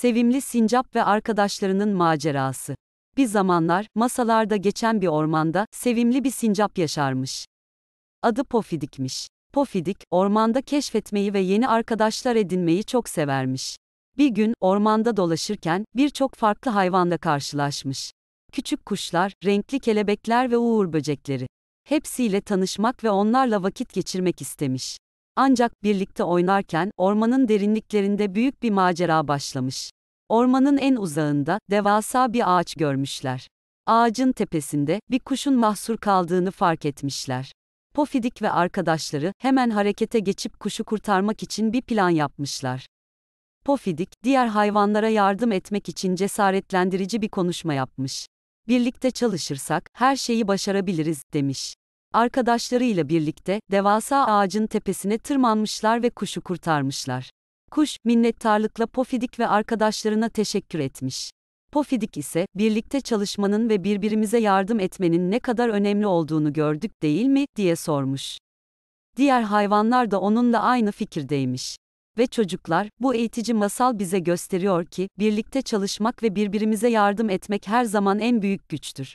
Sevimli Sincap ve arkadaşlarının macerası. Bir zamanlar, masalarda geçen bir ormanda, sevimli bir sincap yaşarmış. Adı Pofidik'miş. Pofidik, ormanda keşfetmeyi ve yeni arkadaşlar edinmeyi çok severmiş. Bir gün, ormanda dolaşırken, birçok farklı hayvanla karşılaşmış. Küçük kuşlar, renkli kelebekler ve uğur böcekleri. Hepsiyle tanışmak ve onlarla vakit geçirmek istemiş. Ancak birlikte oynarken ormanın derinliklerinde büyük bir macera başlamış. Ormanın en uzağında devasa bir ağaç görmüşler. Ağacın tepesinde bir kuşun mahsur kaldığını fark etmişler. Pofidik ve arkadaşları hemen harekete geçip kuşu kurtarmak için bir plan yapmışlar. Pofidik, diğer hayvanlara yardım etmek için cesaretlendirici bir konuşma yapmış. Birlikte çalışırsak her şeyi başarabiliriz demiş. Arkadaşlarıyla birlikte devasa ağacın tepesine tırmanmışlar ve kuşu kurtarmışlar. Kuş, minnettarlıkla Pofidik ve arkadaşlarına teşekkür etmiş. Pofidik ise, birlikte çalışmanın ve birbirimize yardım etmenin ne kadar önemli olduğunu gördük değil mi, diye sormuş. Diğer hayvanlar da onunla aynı fikirdeymiş. Ve çocuklar, bu eğitici masal bize gösteriyor ki, birlikte çalışmak ve birbirimize yardım etmek her zaman en büyük güçtür.